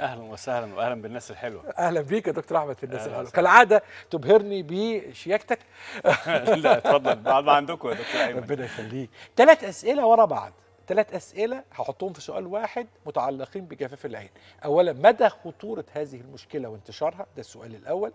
اهلا وسهلا واهلا بالناس الحلوه اهلا بيك يا دكتور احمد في الناس الحلوه كالعاده تبهرني بشياكتك لا اتفضل بعد ما عندكم يا دكتور ايمن ربنا يخليك ثلاث اسئله ورا بعض ثلاث اسئله هحطهم في سؤال واحد متعلقين بجفاف العين اولا مدى خطوره هذه المشكله وانتشارها ده السؤال الاول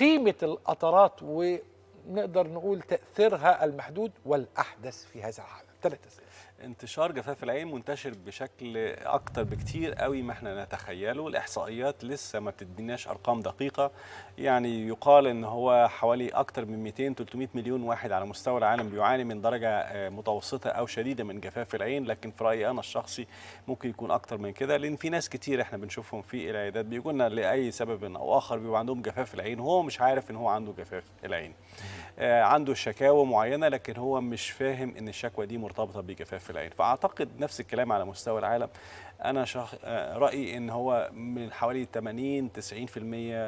قيمه القطرات ونقدر نقول تاثيرها المحدود والاحدث في هذا العالم ثلاث اسئله انتشار جفاف العين منتشر بشكل اكتر بكتير قوي ما احنا نتخيله الاحصائيات لسه ما بتديناش ارقام دقيقه يعني يقال ان هو حوالي اكتر من 200 300 مليون واحد على مستوى العالم بيعاني من درجه آه، متوسطه او شديده من جفاف العين لكن في رايي انا الشخصي ممكن يكون اكتر من كده لان في ناس كتير احنا بنشوفهم في العيادات بيجوا لنا لاي سبب او اخر بيبقى عندهم جفاف العين هو مش عارف ان هو عنده جفاف العين آه، عنده شكاوى معينه لكن هو مش فاهم ان الشكوى دي مرتبطه بجفاف في العين فاعتقد نفس الكلام على مستوى العالم انا شخ... آه، رايي ان هو من حوالي 80 90%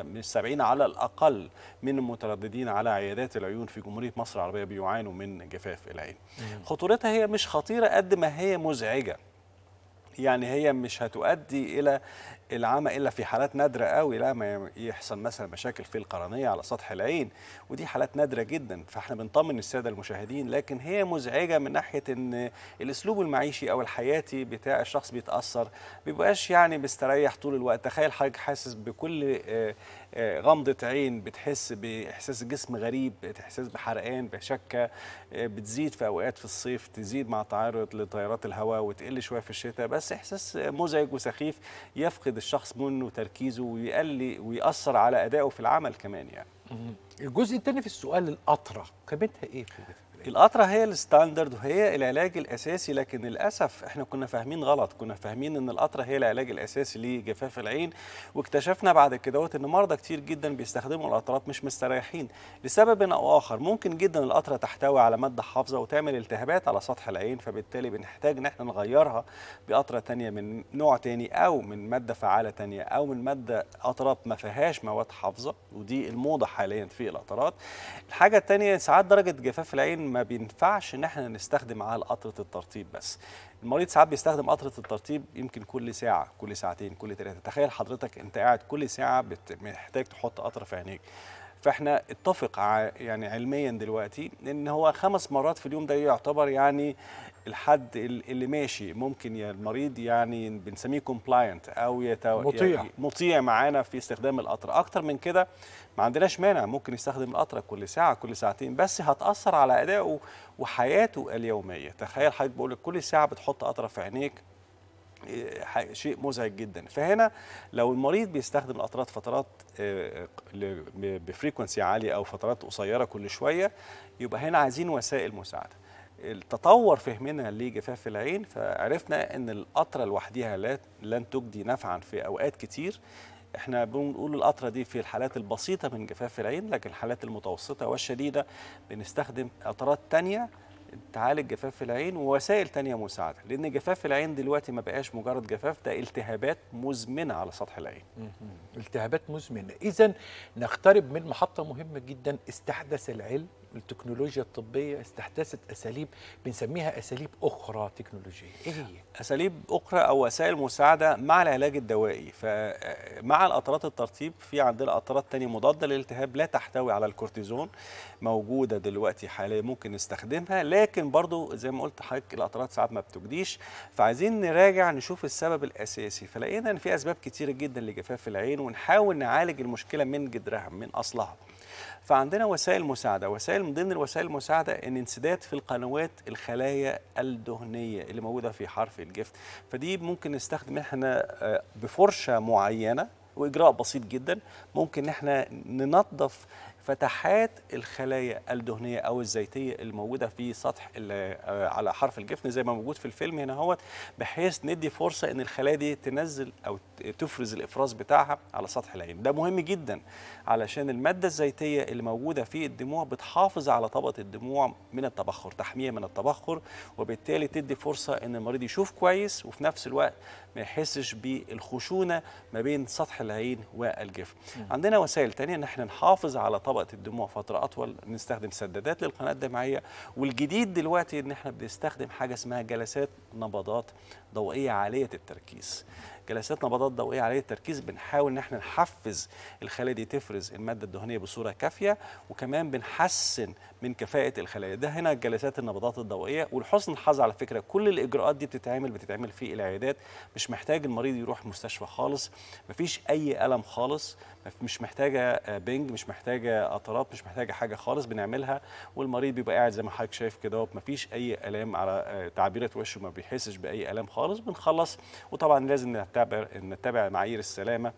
من 70 على الاقل من المترددين على عيادات العيون في جمهوريه مصر العربيه بيعانوا من جفاف العين خطورتها هي مش خطيره قد ما هي مزعجه يعني هي مش هتؤدي الى العمى الا في حالات نادره قوي لما يحصل مثلا مشاكل في القرنيه على سطح العين ودي حالات نادره جدا فاحنا بنطمن الساده المشاهدين لكن هي مزعجه من ناحيه ان الاسلوب المعيشي او الحياتي بتاع الشخص بيتاثر بيبقاش يعني مستريح طول الوقت تخيل حضرتك حاسس بكل آه، آه، غمضه عين بتحس باحساس جسم غريب احساس بحرقان بشكه آه، بتزيد في اوقات في الصيف تزيد مع تعرض لتيارات الهواء وتقل شويه في الشتاء بس احساس مزعج وسخيف يفقد الشخص منه تركيزه ويقلي ويأثر على أدائه في العمل كمان يعني الجزء الثاني في السؤال الأطرى قيمتها إيه في القطره هي الستاندرد وهي العلاج الاساسي لكن للاسف احنا كنا فاهمين غلط كنا فاهمين ان القطره هي العلاج الاساسي لجفاف العين واكتشفنا بعد كده ان مرضى كتير جدا بيستخدموا القطرات مش مستريحين لسبب او اخر ممكن جدا القطره تحتوي على ماده حافظه وتعمل التهابات على سطح العين فبالتالي بنحتاج ان احنا نغيرها بقطره تانية من نوع تاني او من ماده فعاله تانية او من ماده قطرات ما فيهاش مواد حافظه ودي الموضه حاليا في القطرات الحاجه التانية ساعات درجه جفاف العين ما بينفعش ان احنا نستخدم على قطره الترطيب بس المريض ساعات بيستخدم قطره الترطيب يمكن كل ساعه كل ساعتين كل ثلاثه تخيل حضرتك انت قاعد كل ساعه محتاج تحط قطره في عينيك فاحنا اتفق يعني علميا دلوقتي ان هو خمس مرات في اليوم ده يعتبر يعني الحد اللي ماشي ممكن يا المريض يعني بنسميه كومبلاينت او يتو... يعني مطيع مطيع معانا في استخدام القطر اكتر من كده ما عندناش مانع ممكن يستخدم القطر كل ساعه كل ساعتين بس هتاثر على ادائه وحياته اليوميه تخيل حضرتك بقول لك كل ساعه بتحط قطره في عينيك شيء مزعج جدا فهنا لو المريض بيستخدم القطرات فترات آه، بفريكونسي عاليه او فترات قصيره كل شويه يبقى هنا عايزين وسائل مساعده تطور فهمنا لجفاف العين فعرفنا ان القطره لوحدها لن تجدي نفعا في اوقات كتير احنا بنقول القطره دي في الحالات البسيطه من جفاف العين لكن الحالات المتوسطه والشديده بنستخدم قطرات تانية تعالج جفاف العين ووسائل تانية مساعدة لأن جفاف العين دلوقتي ما بقاش مجرد جفاف ده التهابات مزمنة على سطح العين التهابات مزمنة إذا نقترب من محطة مهمة جدا استحدث العلم التكنولوجيا الطبيه استحدثت اساليب بنسميها اساليب اخرى تكنولوجيه ايه هي اساليب اخرى او وسائل مساعده مع العلاج الدوائي فمع القطرات الترطيب في عندنا قطرات تانية مضاده للالتهاب لا تحتوي على الكورتيزون موجوده دلوقتي حاليا ممكن نستخدمها لكن برضو زي ما قلت حضرتك القطرات ساعات ما بتجديش فعايزين نراجع نشوف السبب الاساسي فلقينا ان في اسباب كتيره جدا لجفاف العين ونحاول نعالج المشكله من جذرها من اصلها فعندنا وسائل مساعده وسائل من ضمن الوسائل المساعده ان انسداد في القنوات الخلايا الدهنيه اللي موجوده في حرف الجفت فدي ممكن نستخدم احنا آه، بفرشه معينه واجراء بسيط جدا ممكن احنا ننظف فتحات الخلايا الدهنيه او الزيتيه الموجوده في سطح آه، على حرف الجفن زي ما موجود في الفيلم هنا اهوت بحيث ندي فرصه ان الخلايا دي تنزل او تفرز الافراز بتاعها على سطح العين ده مهم جدا علشان الماده الزيتيه اللي موجوده في الدموع بتحافظ على طبقه الدموع من التبخر تحميه من التبخر وبالتالي تدي فرصه ان المريض يشوف كويس وفي نفس الوقت ما يحسش بالخشونه ما بين سطح العين والجفن عندنا وسائل ثانيه ان احنا نحافظ على طبقة طبقه الدموع فتره اطول نستخدم سدادات للقناه الدمعيه والجديد دلوقتي ان احنا بنستخدم حاجه اسمها جلسات نبضات ضوئيه عاليه التركيز جلسات نبضات ضوئيه عاليه التركيز بنحاول ان احنا نحفز الخلايا دي تفرز الماده الدهنيه بصوره كافيه وكمان بنحسن من كفاءه الخلايا ده هنا جلسات النبضات الضوئيه ولحسن الحظ على فكره كل الاجراءات دي بتتعمل بتتعمل في العيادات مش محتاج المريض يروح مستشفى خالص مفيش اي الم خالص مش محتاجه آه، بنج مش محتاجه قطرات مش محتاجه حاجه خالص بنعملها والمريض بيبقى قاعد زي ما حضرتك شايف كده مفيش اي الام على آه، تعبيرات وشه ما بيحسش باي الام خالص بنخلص وطبعا لازم نعتمد نتابع نتبع معايير السلامه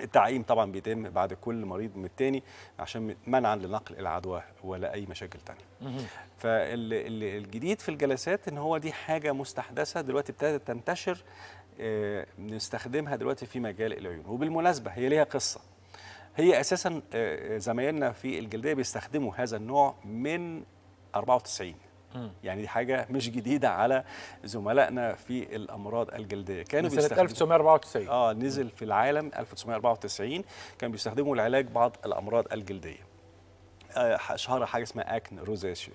التعقيم طبعا بيتم بعد كل مريض من الثاني عشان منعا لنقل العدوى ولا اي مشاكل تانية فالجديد في الجلسات ان هو دي حاجه مستحدثه دلوقتي ابتدت تنتشر آه، نستخدمها دلوقتي في مجال العيون وبالمناسبه هي ليها قصه هي اساسا آه، آه، زمايلنا في الجلديه بيستخدموا هذا النوع من 94 يعني دي حاجه مش جديده على زملائنا في الامراض الجلديه كانوا بيستخدموا 1994 اه نزل في العالم 1994 كان بيستخدموا لعلاج بعض الامراض الجلديه اشهرها آه، حاجه اسمها اكن روزاشيا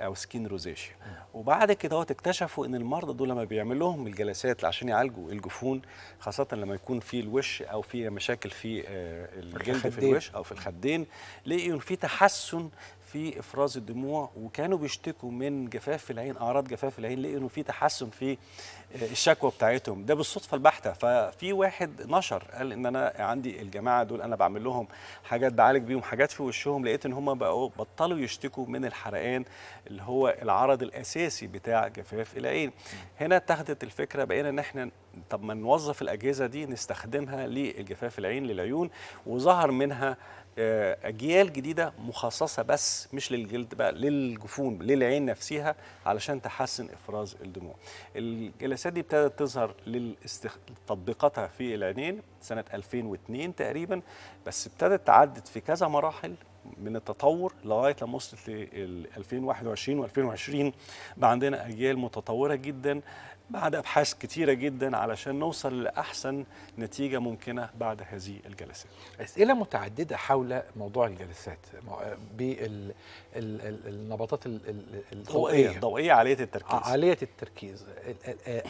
او سكين روزاشيا وبعد كده اكتشفوا ان المرضى دول لما بيعمل لهم الجلسات عشان يعالجوا الجفون خاصه لما يكون في الوش او في مشاكل في آه، الجلد في الوش او في الخدين لقيوا في تحسن في افراز الدموع وكانوا بيشتكوا من جفاف في العين اعراض جفاف في العين لقوا انه في تحسن في آه، الشكوى بتاعتهم ده بالصدفه البحته ففي واحد نشر قال ان انا عندي الجماعه دول انا بعمل لهم حاجات بعالج بيهم حاجات في وشهم لقيت ان هم بقوا بطلوا يشتكوا من الحرقان اللي هو العرض الاساسي بتاع جفاف العين هنا اتخذت الفكره بقينا ان احنا طب ما نوظف الاجهزه دي نستخدمها للجفاف العين للعيون وظهر منها آه، اجيال جديده مخصصه بس مش للجلد بقى للجفون للعين نفسها علشان تحسن افراز الدموع الجلسات دي ابتدت تظهر لتطبيقاتها في العينين سنه 2002 تقريبا بس ابتدت تعدت في كذا مراحل من التطور لغايه لما وصلت ل 2021 و2020 بقى عندنا اجيال متطوره جدا بعد ابحاث كتيره جدا علشان نوصل لاحسن نتيجه ممكنه بعد هذه الجلسات. اسئله متعدده حول موضوع الجلسات بالنبطات الضوئيه الضوئيه عاليه التركيز عاليه التركيز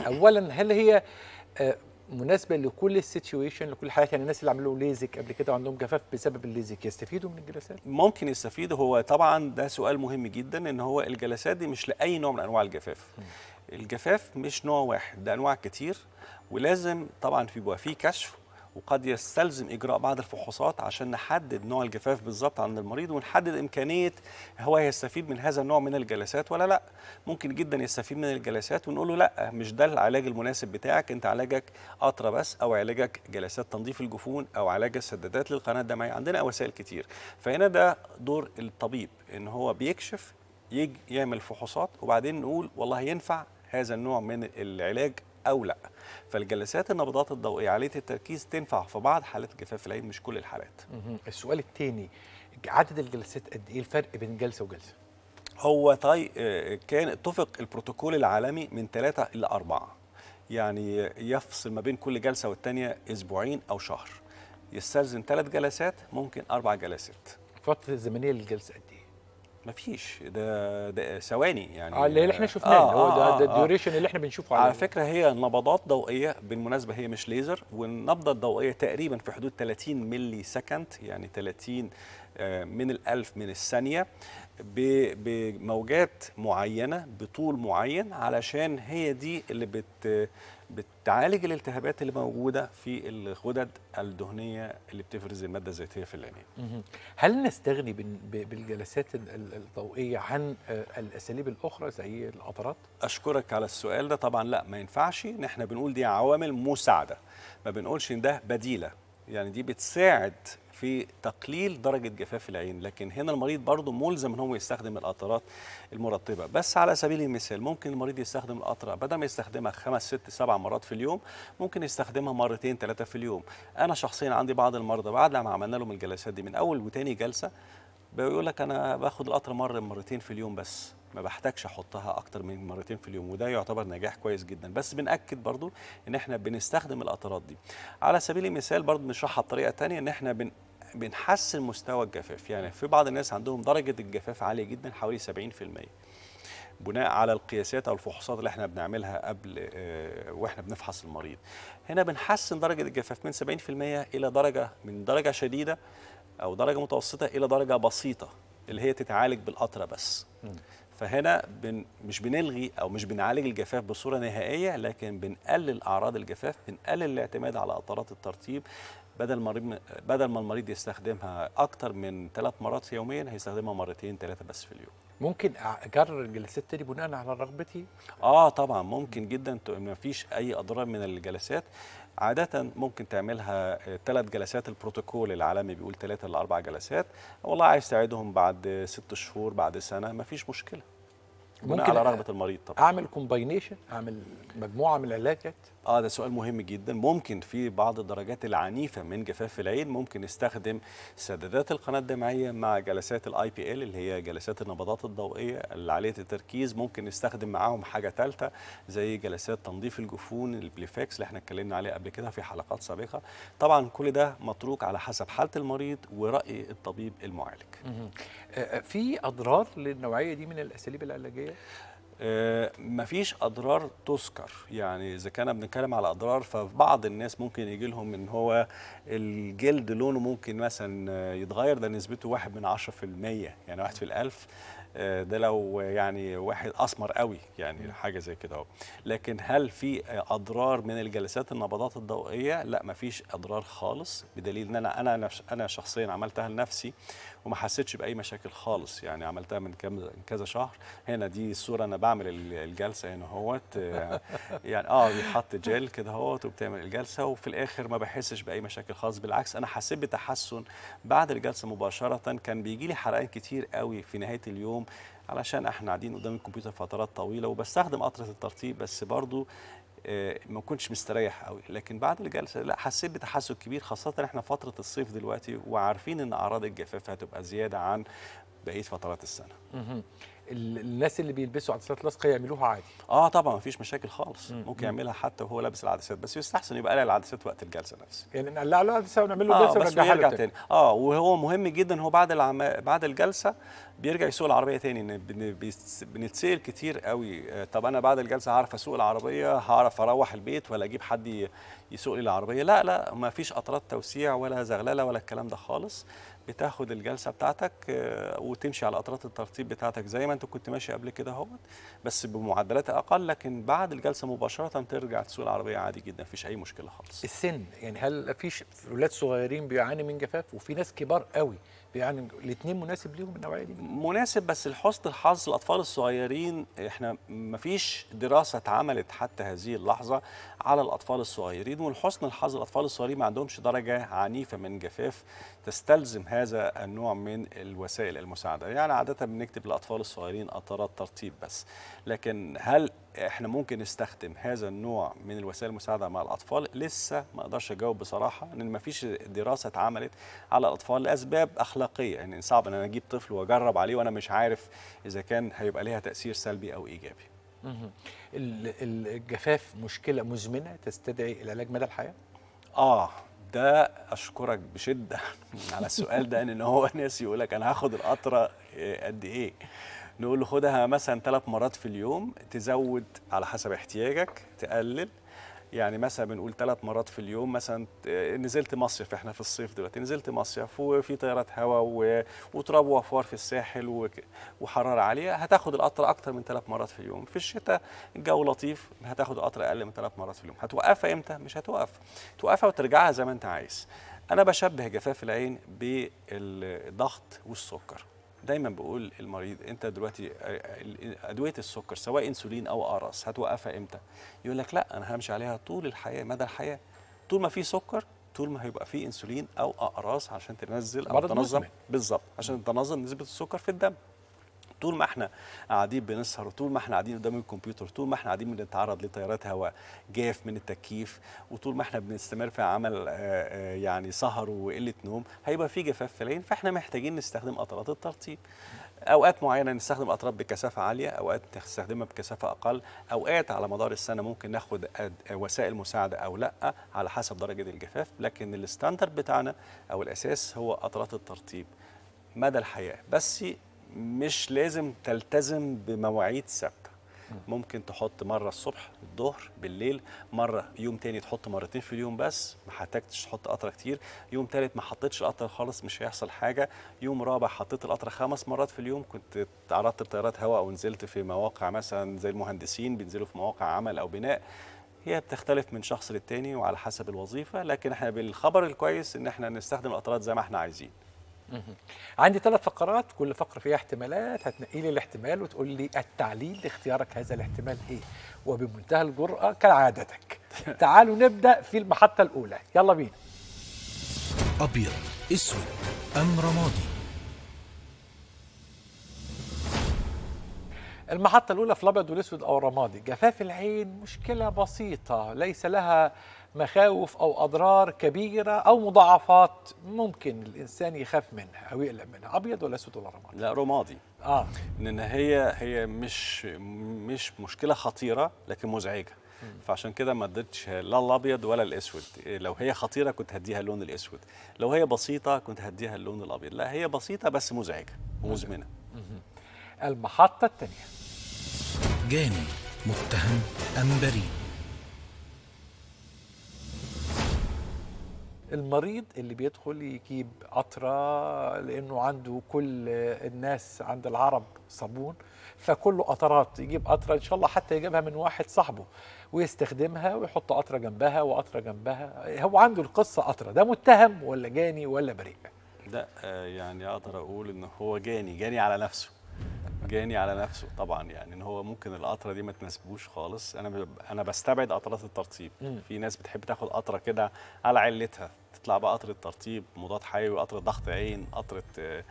اولا هل هي مناسبه لكل السيتويشن لكل حالات يعني الناس اللي عملوا ليزك قبل كده وعندهم جفاف بسبب الليزك يستفيدوا من الجلسات ممكن يستفيدوا هو طبعا ده سؤال مهم جدا ان هو الجلسات دي مش لاي نوع من انواع الجفاف م. الجفاف مش نوع واحد ده انواع كتير ولازم طبعا بيبقى فيه كشف وقد يستلزم اجراء بعض الفحوصات عشان نحدد نوع الجفاف بالظبط عند المريض ونحدد امكانيه هو هيستفيد من هذا النوع من الجلسات ولا لا ممكن جدا يستفيد من الجلسات ونقول له لا مش ده العلاج المناسب بتاعك انت علاجك قطره بس او علاجك جلسات تنظيف الجفون او علاج السدادات للقناه الدمعيه عندنا وسائل كتير فهنا ده دور الطبيب ان هو بيكشف يجي يعمل فحوصات وبعدين نقول والله ينفع هذا النوع من العلاج او لا فالجلسات النبضات الضوئيه عاليه التركيز تنفع في بعض حالات جفاف العين مش كل الحالات السؤال الثاني عدد الجلسات قد ايه الفرق بين جلسه وجلسه هو طي كان اتفق البروتوكول العالمي من ثلاثة إلى أربعة يعني يفصل ما بين كل جلسة والتانية أسبوعين أو شهر يستلزم ثلاث جلسات ممكن أربع جلسات الفترة الزمنية للجلسة قد إيه؟ ما فيش ده, ده ثواني يعني آه اللي احنا شفناه آه هو ده, آه ده الديوريشن آه اللي احنا بنشوفه على, على فكره هي نبضات ضوئيه بالمناسبه هي مش ليزر والنبضه الضوئيه تقريبا في حدود 30 ملي سكند يعني 30 آه، من الألف من الثانية بموجات معينة بطول معين علشان هي دي اللي بت بتعالج الالتهابات اللي موجودة في الغدد الدهنية اللي بتفرز المادة الزيتية في العينين هل نستغني بالجلسات الضوئية عن آه، الأساليب الأخرى زي القطرات؟ أشكرك على السؤال ده طبعا لا ما ينفعش احنا بنقول دي عوامل مساعدة ما بنقولش ان ده بديلة يعني دي بتساعد في تقليل درجه جفاف العين لكن هنا المريض برضه ملزم ان هو يستخدم القطرات المرطبه بس على سبيل المثال ممكن المريض يستخدم القطره بدل ما يستخدمها خمس ست سبع مرات في اليوم ممكن يستخدمها مرتين ثلاثه في اليوم انا شخصيا عندي بعض المرضى بعد ما عملنا لهم الجلسات دي من اول وتاني جلسه بيقول لك انا باخد القطرة مره مرتين في اليوم بس ما بحتاجش احطها اكتر من مرتين في اليوم وده يعتبر نجاح كويس جدا بس بناكد برضو ان احنا بنستخدم القطرات دي على سبيل المثال برضو بنشرحها بطريقه ثانيه ان احنا بن بنحسن مستوى الجفاف يعني في بعض الناس عندهم درجه الجفاف عاليه جدا حوالي 70% بناء على القياسات او الفحوصات اللي احنا بنعملها قبل آه، واحنا بنفحص المريض هنا بنحسن درجه الجفاف من 70% الى درجه من درجه شديده او درجه متوسطه الى درجه بسيطه اللي هي تتعالج بالقطره بس م. فهنا بن مش بنلغي او مش بنعالج الجفاف بصوره نهائيه لكن بنقلل اعراض الجفاف بنقلل الاعتماد على قطرات الترطيب بدل ما بدل ما المريض يستخدمها اكتر من ثلاث مرات في يوميا هيستخدمها مرتين ثلاثه بس في اليوم ممكن اجرر الجلسات تاني بناء على رغبتي اه طبعا ممكن جدا ما فيش اي اضرار من الجلسات عادة ممكن تعملها ثلاث آه، جلسات البروتوكول العالمي بيقول ثلاثة لأربع جلسات والله عايز تعيدهم بعد ست شهور بعد سنة مفيش مشكلة ممكن على رغبه المريض طبعا اعمل كومباينيشن اعمل مجموعه من العلاجات اه ده سؤال مهم جدا ممكن في بعض الدرجات العنيفه من جفاف العين ممكن نستخدم سدادات القناه الدمعيه مع جلسات الاي بي ال اللي هي جلسات النبضات الضوئيه عاليه التركيز ممكن نستخدم معاهم حاجه ثالثه زي جلسات تنظيف الجفون البليفكس اللي احنا اتكلمنا عليها قبل كده في حلقات سابقه طبعا كل ده متروك على حسب حاله المريض وراي الطبيب المعالج آه، آه، في اضرار للنوعيه دي من الاساليب العلاجيه آه، مفيش اضرار تذكر يعني اذا كنا بنتكلم على اضرار فبعض الناس ممكن يجي لهم ان هو الجلد لونه ممكن مثلا يتغير ده نسبته واحد من عشرة في المية يعني واحد في الالف ده لو يعني واحد اسمر قوي يعني حاجه زي كده اهو لكن هل في اضرار من الجلسات النبضات الضوئيه لا مفيش اضرار خالص بدليل ان انا انا انا شخصيا عملتها لنفسي وما حسيتش باي مشاكل خالص يعني عملتها من كم من كذا شهر هنا دي الصوره انا بعمل الجلسه هنا اهوت يعني اه بيتحط جل كده اهوت وبتعمل الجلسه وفي الاخر ما بحسش باي مشاكل خالص بالعكس انا حسيت بتحسن بعد الجلسه مباشره كان بيجي لي حرقان كتير قوي في نهايه اليوم علشان احنا قاعدين قدام الكمبيوتر فترات طويله وبستخدم قطره الترطيب بس برضو آه، ما كنتش مستريح قوي لكن بعد الجلسه لا حسيت بتحسن كبير خاصه احنا فتره الصيف دلوقتي وعارفين ان اعراض الجفاف هتبقى زياده عن بقيه فترات السنه الناس اللي بيلبسوا عدسات لاصقه يعملوها عادي اه طبعا مفيش مشاكل خالص مم. ممكن يعملها حتى وهو لابس العدسات بس يستحسن يبقى قلع العدسات وقت الجلسه نفسها يعني نقلع له العدسه ونعمل له آه، جلسه آه ونرجعها تاني اه وهو مهم جدا هو بعد العم... بعد الجلسه بيرجع يسوق العربيه تاني بنتسال كتير قوي آه، طب انا بعد الجلسه هعرف اسوق العربيه هعرف اروح البيت ولا اجيب حد يسوق لي العربيه لا لا مفيش اطراد توسيع ولا زغلله ولا الكلام ده خالص بتاخد الجلسه بتاعتك آه، وتمشي على اطراف الترتيب بتاعتك زي ما انت كنت ماشي قبل كده اهوت بس بمعدلات اقل لكن بعد الجلسه مباشره ترجع تسوق العربيه عادي جدا مفيش اي مشكله خالص السن يعني هل فيش ولاد صغيرين بيعاني من جفاف وفي ناس كبار قوي يعني الاثنين مناسب ليهم النوعيه دي مناسب بس لحسن حظ الاطفال الصغيرين احنا مفيش دراسه اتعملت حتى هذه اللحظه على الاطفال الصغيرين ولحسن الحظ الاطفال الصغيرين ما عندهمش درجه عنيفه من جفاف تستلزم هذا النوع من الوسائل المساعده يعني عاده بنكتب للاطفال الصغيرين اطارات ترطيب بس لكن هل احنا ممكن نستخدم هذا النوع من الوسائل المساعده مع الاطفال لسه ما اقدرش اجاوب بصراحه ان ما فيش دراسه اتعملت على الاطفال لاسباب اخلاقيه يعني صعب ان انا اجيب طفل واجرب عليه وانا مش عارف اذا كان هيبقى ليها تاثير سلبي او ايجابي الجفاف مشكله مزمنه تستدعي العلاج مدى الحياه اه ده اشكرك بشده على السؤال ده ان هو ناس يقول لك انا هاخد القطره آه، قد ايه نقول له خدها مثلا ثلاث مرات في اليوم تزود على حسب احتياجك تقلل يعني مثلا بنقول ثلاث مرات في اليوم مثلا آه، نزلت مصيف احنا في الصيف دلوقتي نزلت مصيف وفي طيارات هواء وتراب وافوار في الساحل وحراره عاليه هتاخد القطر اكتر من ثلاث مرات في اليوم في الشتاء الجو لطيف هتاخد القطر اقل من ثلاث مرات في اليوم هتوقفها امتى مش هتوقف توقفها وترجعها زي ما انت عايز انا بشبه جفاف العين بالضغط والسكر دايما بقول المريض انت دلوقتي ادويه السكر سواء انسولين او قرص هتوقفها امتى يقول لك لا انا همشي عليها طول الحياه مدى الحياه طول ما في سكر طول ما هيبقى فيه انسولين او اقراص عشان تنزل او تنظم بالظبط عشان تنظم نسبه السكر في الدم طول ما احنا قاعدين بنسهر وطول ما احنا قاعدين قدام الكمبيوتر طول ما احنا قاعدين بنتعرض لتيارات هواء جاف من التكييف وطول ما احنا بنستمر في عمل آه، آه، يعني سهر وقله نوم هيبقى في جفاف في العين فاحنا محتاجين نستخدم قطرات الترطيب اوقات معينه نستخدم اطراف بكثافه عاليه اوقات نستخدمها بكثافه اقل اوقات على مدار السنه ممكن ناخد وسائل مساعده او لا على حسب درجه الجفاف لكن الستاندرد بتاعنا او الاساس هو قطرات الترطيب مدى الحياه بس مش لازم تلتزم بمواعيد ثابته ممكن تحط مره الصبح الظهر بالليل مره يوم تاني تحط مرتين في اليوم بس ما احتاجتش تحط قطره كتير يوم تالت ما حطيتش القطرة خالص مش هيحصل حاجه يوم رابع حطيت القطره خمس مرات في اليوم كنت تعرضت لطيارات هواء او نزلت في مواقع مثلا زي المهندسين بينزلوا في مواقع عمل او بناء هي بتختلف من شخص للتاني وعلى حسب الوظيفه لكن احنا بالخبر الكويس ان احنا نستخدم القطرات زي ما احنا عايزين عندي ثلاث فقرات كل فقره فيها احتمالات هتنقي لي الاحتمال وتقول لي التعليل لاختيارك هذا الاحتمال ايه وبمنتهى الجرأه كعادتك تعالوا نبدا في المحطه الاولى يلا بينا ابيض اسود ام رمادي المحطة الأولى في الأبيض والأسود أو الرمادي، جفاف العين مشكلة بسيطة ليس لها مخاوف أو أضرار كبيرة أو مضاعفات ممكن الإنسان يخاف منها أو يقلق منها أبيض ولا أسود ولا رمادي لا رمادي آه لأن هي هي مش مش مشكلة خطيرة لكن مزعجة فعشان كده ما اديتش لا الابيض ولا الاسود لو هي خطيره كنت هديها اللون الاسود لو هي بسيطه كنت هديها اللون الابيض لا هي بسيطه بس مزعجه ومزمنه المحطه الثانيه جاني متهم ام بريء المريض اللي بيدخل يجيب قطرة لأنه عنده كل الناس عند العرب صابون فكله قطرات يجيب قطرة إن شاء الله حتى يجيبها من واحد صاحبه ويستخدمها ويحط قطرة جنبها وقطرة جنبها هو عنده القصة قطرة ده متهم ولا جاني ولا بريء لا آه، يعني أقدر أقول إن هو جاني جاني على نفسه جاني على نفسه طبعا يعني ان هو ممكن القطره دي ما تناسبوش خالص انا انا بستبعد قطرات الترطيب في ناس بتحب تاخد قطره كده على علتها تطلع بقى قطره ترطيب مضاد حيوي قطره ضغط عين قطره آه،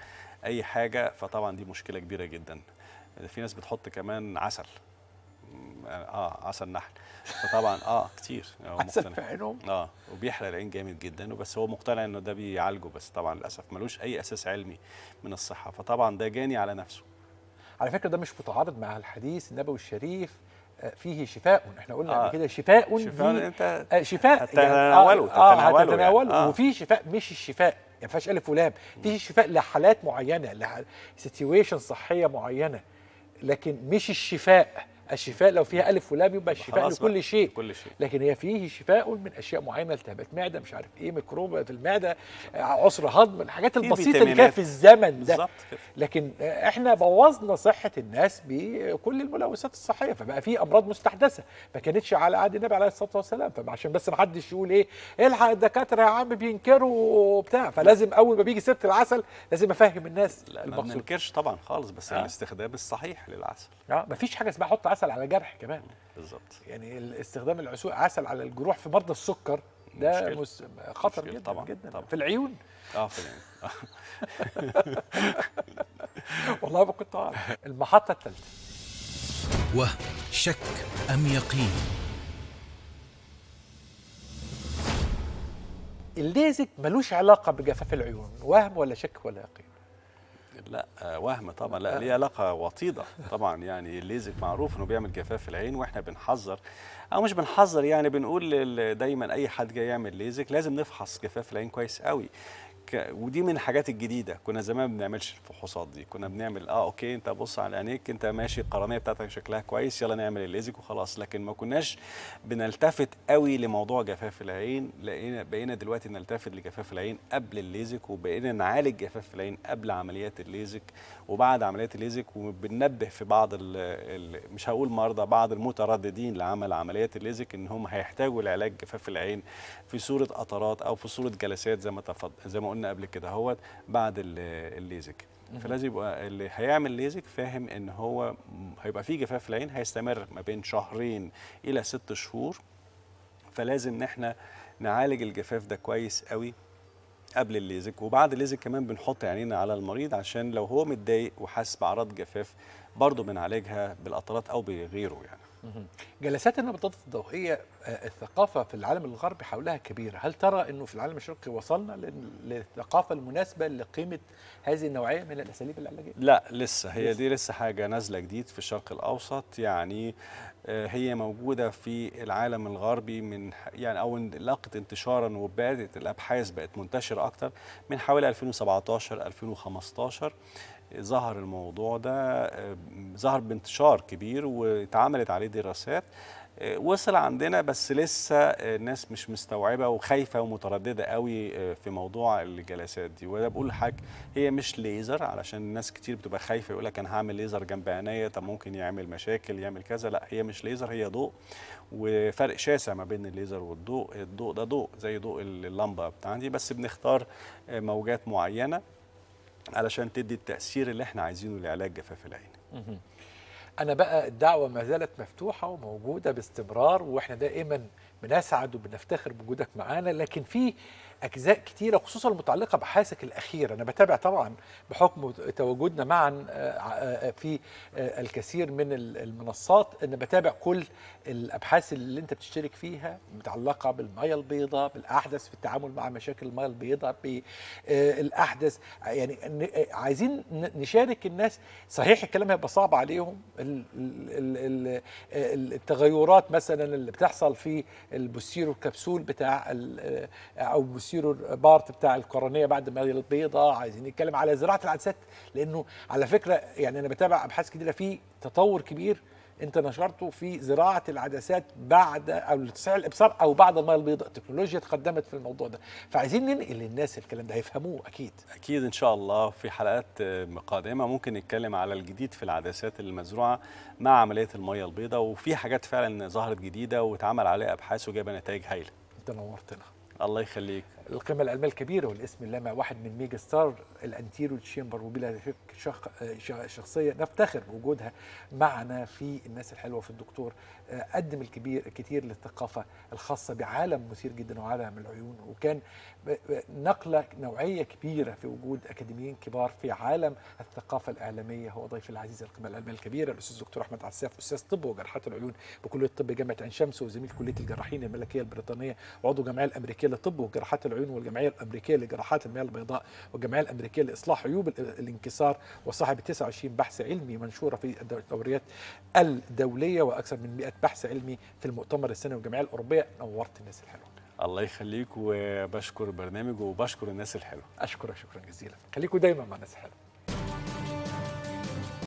اي حاجه فطبعا دي مشكله كبيره جدا في ناس بتحط كمان عسل آه،, اه عسل نحل فطبعا اه كتير هو عسل في عينهم اه وبيحرق العين جامد جدا بس هو مقتنع انه ده بيعالجه بس طبعا للاسف ملوش اي اساس علمي من الصحه فطبعا ده جاني على نفسه على فكره ده مش متعارض مع الحديث النبوي الشريف آه، فيه شفاء احنا قلنا آه. كده شفاء شفاء انت آه، شفاء تتناوله يعني تتناوله آه. آه. يعني. آه. وفي شفاء مش الشفاء يعني ما يعني فيهاش الف ولام فيه شفاء لحالات معينه لسيتويشن صحيه معينه لكن مش الشفاء الشفاء لو فيها الف ولام يبقى الشفاء لكل شيء. كل شيء لكن هي فيه شفاء من اشياء معينه التهابات معده مش عارف ايه ميكروب في المعده آه، عسر هضم الحاجات البسيطه اللي كانت في الزمن ده بالظبط كده لكن آه، احنا بوظنا صحه الناس بكل الملوثات الصحيه فبقى في امراض مستحدثه ما كانتش على عهد النبي عليه الصلاه والسلام فعشان بس ما حدش يقول ايه الحق الدكاتره يا عم بينكروا وبتاع فلازم اول ما بيجي سيره العسل لازم افهم الناس لا ما بننكرش طبعا خالص بس آه. الاستخدام الصحيح للعسل اه ما فيش حاجه اسمها احط عسل عسل على جرح كمان بالظبط يعني استخدام العسول عسل على الجروح في مرضى السكر ده مس... خطر مشكلة. جدا طبعا جدا طبعا. في العيون اه في العيون آه. والله ما كنت اعرف المحطه الثالثه وهم شك ام يقين الليزك ملوش علاقه بجفاف العيون وهم ولا شك ولا يقين لا وهم طبعا لا ليه علاقه وطيده طبعا يعني الليزك معروف انه بيعمل جفاف في العين واحنا بنحذر او مش بنحذر يعني بنقول دايما اي حد جاي يعمل ليزك لازم نفحص جفاف العين كويس قوي ك... ودي من الحاجات الجديده كنا زمان ما بنعملش الفحوصات دي كنا بنعمل اه اوكي انت بص على عينيك انت ماشي القرنيه بتاعتك شكلها كويس يلا نعمل الليزك وخلاص لكن ما كناش بنلتفت قوي لموضوع جفاف العين لقينا بقينا دلوقتي نلتفت لجفاف العين قبل الليزك وبقينا نعالج جفاف العين قبل عمليات الليزك وبعد عمليات الليزك وبننبه في بعض ال... ال... مش هقول مرضى بعض المترددين لعمل عمليات الليزك ان هم هيحتاجوا لعلاج جفاف العين في صوره قطرات او في صوره جلسات زي ما تفضل زي ما قلنا قلنا قبل كده هو بعد الليزك فلازم يبقى اللي هيعمل ليزك فاهم ان هو هيبقى فيه جفاف في العين هيستمر ما بين شهرين الى ست شهور فلازم ان احنا نعالج الجفاف ده كويس قوي قبل الليزك وبعد الليزك كمان بنحط عينينا على المريض عشان لو هو متضايق وحاسس باعراض جفاف برضه بنعالجها بالقطرات او بغيره يعني جلسات النبضات الضوئيه آه، الثقافه في العالم الغربي حولها كبيره، هل ترى انه في العالم الشرقي وصلنا للثقافه المناسبه لقيمه هذه النوعيه من الاساليب العلاجيه؟ لا لسه هي دي لسه حاجه نازله جديد في الشرق الاوسط يعني آه، هي موجوده في العالم الغربي من يعني او لاقت انتشارا وبدات الابحاث بقت منتشره اكتر من حوالي 2017 2015 ظهر الموضوع ده آه، ظهر بانتشار كبير واتعملت عليه دراسات آه، وصل عندنا بس لسه الناس آه، مش مستوعبه وخايفه ومتردده قوي في موضوع الجلسات دي وده بقول لحضرتك هي مش ليزر علشان الناس كتير بتبقى خايفه يقول لك انا هعمل ليزر جنب عينيا طب ممكن يعمل مشاكل يعمل كذا لا هي مش ليزر هي ضوء وفرق شاسع ما بين الليزر والضوء الضوء ده ضوء زي ضوء اللمبه بتاعتي بس بنختار موجات معينه علشان تدي التاثير اللي احنا عايزينه لعلاج جفاف العين انا بقى الدعوه ما زالت مفتوحه وموجوده باستمرار واحنا دائما بنسعد وبنفتخر بوجودك معانا لكن في اجزاء كتيره خصوصا المتعلقه بحاسك الاخير انا بتابع طبعا بحكم تواجدنا معا آه، آه، آه، في الكثير من المنصات انا بتابع كل الابحاث اللي انت بتشترك فيها متعلقه بالميه البيضاء بالاحدث في التعامل مع مشاكل الميه البيضاء بالاحدث يعني عايزين نشارك الناس صحيح الكلام هيبقى صعب عليهم التغيرات مثلا اللي بتحصل في البوستيرو والكبسول بتاع او سيرو بارت بتاع القرنيه بعد ما البيضه عايزين نتكلم على زراعه العدسات لانه على فكره يعني انا بتابع ابحاث كتيره في تطور كبير انت نشرته في زراعه العدسات بعد او لتصحيح الابصار او بعد الميه البيضاء التكنولوجيا تقدمت في الموضوع ده فعايزين ننقل للناس الكلام ده هيفهموه اكيد اكيد ان شاء الله في حلقات قادمه ممكن نتكلم على الجديد في العدسات المزروعه مع عمليه الميه البيضاء وفي حاجات فعلا ظهرت جديده واتعمل عليها ابحاث وجايبه نتائج هايله انت نورتنا الله يخليك القمة العلمية الكبيرة والاسم اللامع واحد من ميجا ستار الانتيرو تشيمبر وبلا شك شخصية نفتخر بوجودها معنا في الناس الحلوة في الدكتور آه، قدم الكبير كتير للثقافة الخاصة بعالم مثير جدا وعالم العيون وكان نقلة نوعية كبيرة في وجود أكاديميين كبار في عالم الثقافة الإعلامية هو ضيف العزيز القمة العلمية الكبيرة الأستاذ الدكتور أحمد عساف أستاذ طب وجراحة العيون بكلية الطب جامعة عين شمس وزميل كلية الجراحين الملكية البريطانية وعضو جمعية الأمريكية للطب وجراحات العيون العيون والجمعيه الامريكيه لجراحات المياه البيضاء والجمعيه الامريكيه لاصلاح عيوب الانكسار وصاحب 29 بحث علمي منشوره في الدوريات الدوليه واكثر من 100 بحث علمي في المؤتمر السنوي والجمعيه الاوروبيه نورت الناس الحلوه الله يخليك وبشكر البرنامج وبشكر الناس الحلوه اشكرك شكرا جزيلا خليكم دايما مع الناس الحلوه